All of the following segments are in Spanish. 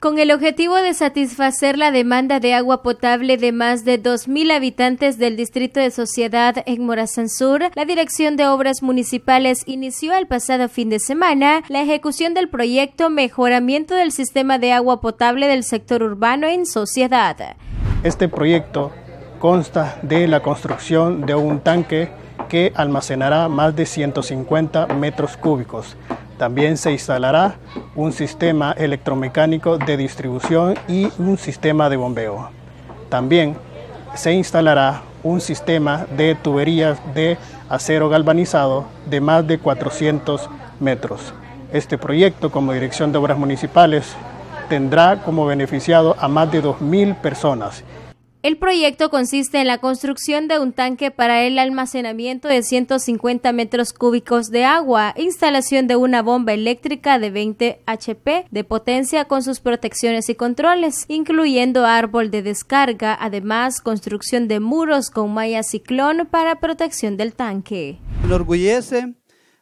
con el objetivo de satisfacer la demanda de agua potable de más de 2.000 habitantes del distrito de Sociedad en Morazán Sur, la Dirección de Obras Municipales inició el pasado fin de semana la ejecución del proyecto Mejoramiento del Sistema de Agua Potable del Sector Urbano en Sociedad. Este proyecto consta de la construcción de un tanque que almacenará más de 150 metros cúbicos, también se instalará un sistema electromecánico de distribución y un sistema de bombeo. También se instalará un sistema de tuberías de acero galvanizado de más de 400 metros. Este proyecto, como Dirección de Obras Municipales, tendrá como beneficiado a más de 2.000 personas el proyecto consiste en la construcción de un tanque para el almacenamiento de 150 metros cúbicos de agua, instalación de una bomba eléctrica de 20 HP de potencia con sus protecciones y controles, incluyendo árbol de descarga, además construcción de muros con malla ciclón para protección del tanque. Me orgullece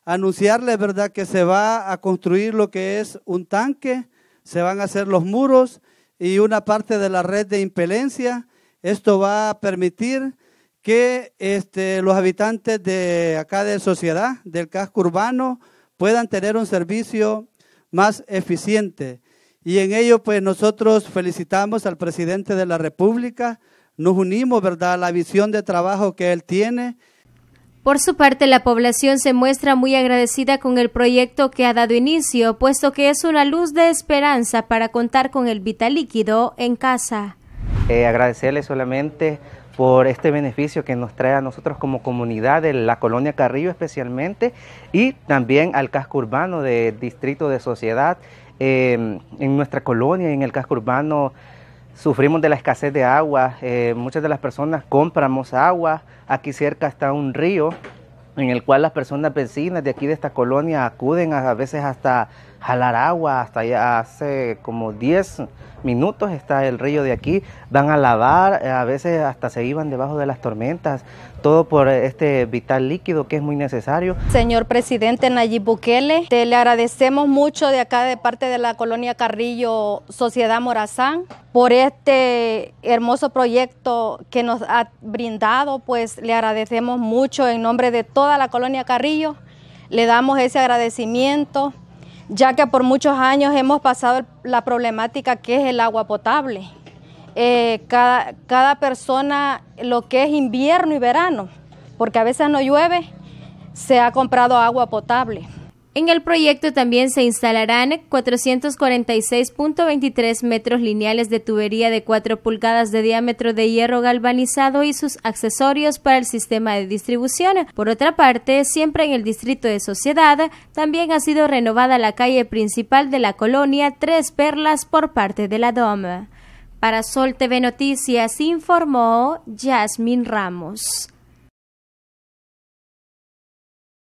anunciarles ¿verdad?, que se va a construir lo que es un tanque, se van a hacer los muros y una parte de la red de impelencia esto va a permitir que este, los habitantes de acá de sociedad, del casco urbano, puedan tener un servicio más eficiente. Y en ello, pues nosotros felicitamos al presidente de la República, nos unimos, ¿verdad?, a la visión de trabajo que él tiene. Por su parte, la población se muestra muy agradecida con el proyecto que ha dado inicio, puesto que es una luz de esperanza para contar con el vital líquido en casa. Eh, agradecerle solamente por este beneficio que nos trae a nosotros como comunidad de la colonia Carrillo especialmente y también al casco urbano del distrito de sociedad. Em, en nuestra colonia, y en el casco urbano, sufrimos de la escasez de agua. Eh, muchas de las personas compramos agua. Aquí cerca está un río en el cual las personas vecinas de aquí de esta colonia acuden a veces hasta jalar agua. Hasta ya hace como 10 minutos está el río de aquí. Van a lavar, eh, a veces hasta se iban debajo de las tormentas. Todo por este vital líquido que es muy necesario. Señor presidente Nayib Bukele, le agradecemos mucho de acá de parte de la colonia Carrillo Sociedad Morazán por este hermoso proyecto que nos ha brindado, pues le agradecemos mucho en nombre de toda la colonia Carrillo. Le damos ese agradecimiento ya que por muchos años hemos pasado la problemática que es el agua potable. Eh, cada, cada persona, lo que es invierno y verano, porque a veces no llueve, se ha comprado agua potable. En el proyecto también se instalarán 446.23 metros lineales de tubería de 4 pulgadas de diámetro de hierro galvanizado y sus accesorios para el sistema de distribución. Por otra parte, siempre en el distrito de Sociedad, también ha sido renovada la calle principal de la colonia Tres Perlas por parte de la DOM. Para Sol TV Noticias informó Yasmín Ramos.